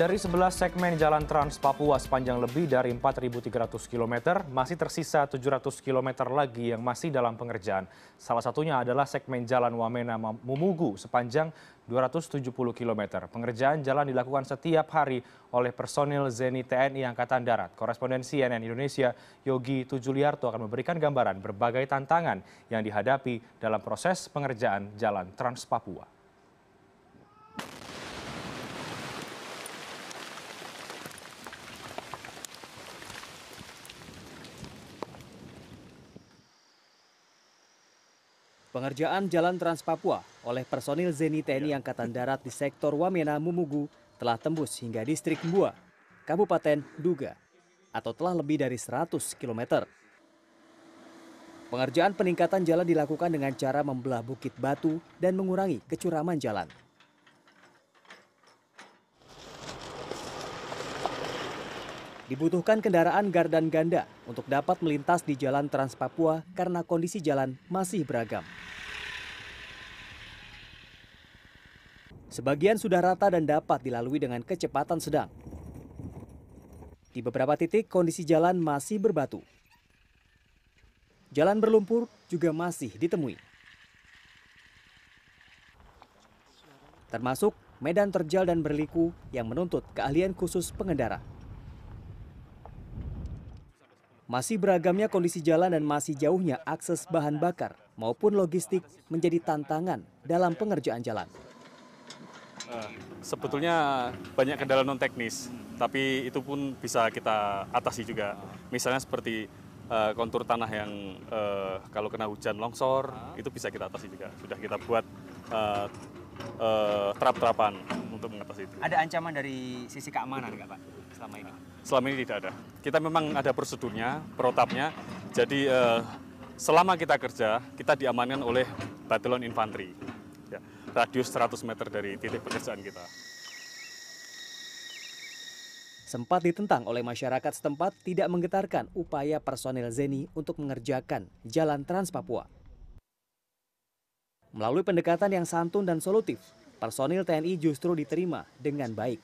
Dari 11 segmen jalan Trans Papua sepanjang lebih dari 4.300 km, masih tersisa 700 km lagi yang masih dalam pengerjaan. Salah satunya adalah segmen jalan Wamena Mumugu sepanjang 270 km. Pengerjaan jalan dilakukan setiap hari oleh personil Zeni TNI Angkatan Darat. Korespondensi CNN Indonesia, Yogi Tujuliarto akan memberikan gambaran berbagai tantangan yang dihadapi dalam proses pengerjaan jalan Trans Papua. Pengerjaan Jalan Trans Papua oleh personil Zeni TNI ya. Angkatan Darat di sektor Wamena Mumugu telah tembus hingga distrik Mbua, Kabupaten Duga, atau telah lebih dari 100 km. Pengerjaan peningkatan jalan dilakukan dengan cara membelah bukit batu dan mengurangi kecuraman jalan. Dibutuhkan kendaraan gardan ganda untuk dapat melintas di jalan Trans Papua karena kondisi jalan masih beragam. Sebagian sudah rata dan dapat dilalui dengan kecepatan sedang. Di beberapa titik kondisi jalan masih berbatu. Jalan berlumpur juga masih ditemui. Termasuk medan terjal dan berliku yang menuntut keahlian khusus pengendara. Masih beragamnya kondisi jalan dan masih jauhnya akses bahan bakar maupun logistik menjadi tantangan dalam pengerjaan jalan. Sebetulnya banyak kendala non teknis, tapi itu pun bisa kita atasi juga. Misalnya seperti eh, kontur tanah yang eh, kalau kena hujan longsor, itu bisa kita atasi juga. Sudah kita buat eh, uh, terap-terapan untuk mengatasi itu. Ada ancaman dari sisi keamanan nggak Pak selama ini? Selama ini tidak ada. Kita memang ada prosedurnya, protapnya. Jadi uh, selama kita kerja, kita diamankan oleh Batalon Infanteri. Ya, radius 100 meter dari titik pekerjaan kita. Sempat ditentang oleh masyarakat setempat tidak menggetarkan upaya personel Zeni untuk mengerjakan jalan Trans Papua. Melalui pendekatan yang santun dan solutif, personil TNI justru diterima dengan baik.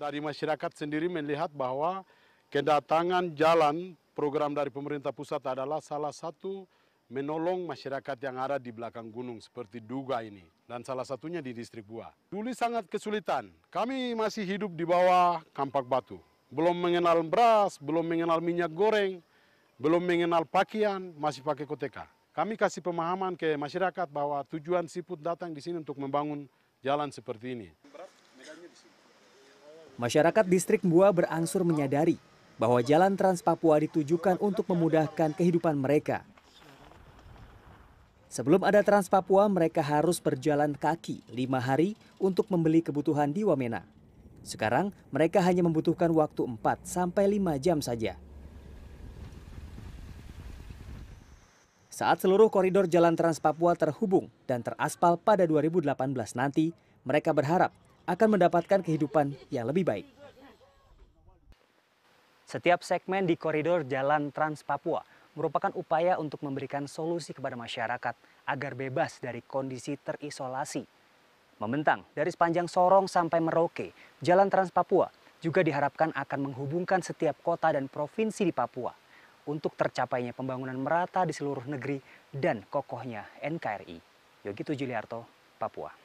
Dari masyarakat sendiri melihat bahwa kedatangan jalan program dari pemerintah pusat adalah salah satu menolong masyarakat yang ada di belakang gunung seperti Duga ini dan salah satunya di distrik Bua. Dulu sangat kesulitan. Kami masih hidup di bawah kampak batu. Belum mengenal beras, belum mengenal minyak goreng, belum mengenal pakaian, masih pakai koteka. Kami kasih pemahaman ke masyarakat bahwa tujuan Siput datang di sini untuk membangun jalan seperti ini. Masyarakat distrik Mbua berangsur menyadari bahwa jalan Trans Papua ditujukan untuk memudahkan kehidupan mereka. Sebelum ada Trans Papua, mereka harus berjalan kaki lima hari untuk membeli kebutuhan di Wamena. Sekarang mereka hanya membutuhkan waktu 4 sampai 5 jam saja. Saat seluruh koridor jalan Trans Papua terhubung dan teraspal pada 2018 nanti, mereka berharap akan mendapatkan kehidupan yang lebih baik. Setiap segmen di koridor jalan Trans Papua merupakan upaya untuk memberikan solusi kepada masyarakat agar bebas dari kondisi terisolasi. Membentang dari sepanjang Sorong sampai Merauke, jalan Trans Papua juga diharapkan akan menghubungkan setiap kota dan provinsi di Papua untuk tercapainya pembangunan merata di seluruh negeri dan kokohnya NKRI. Yogi Tujuliarto, Papua.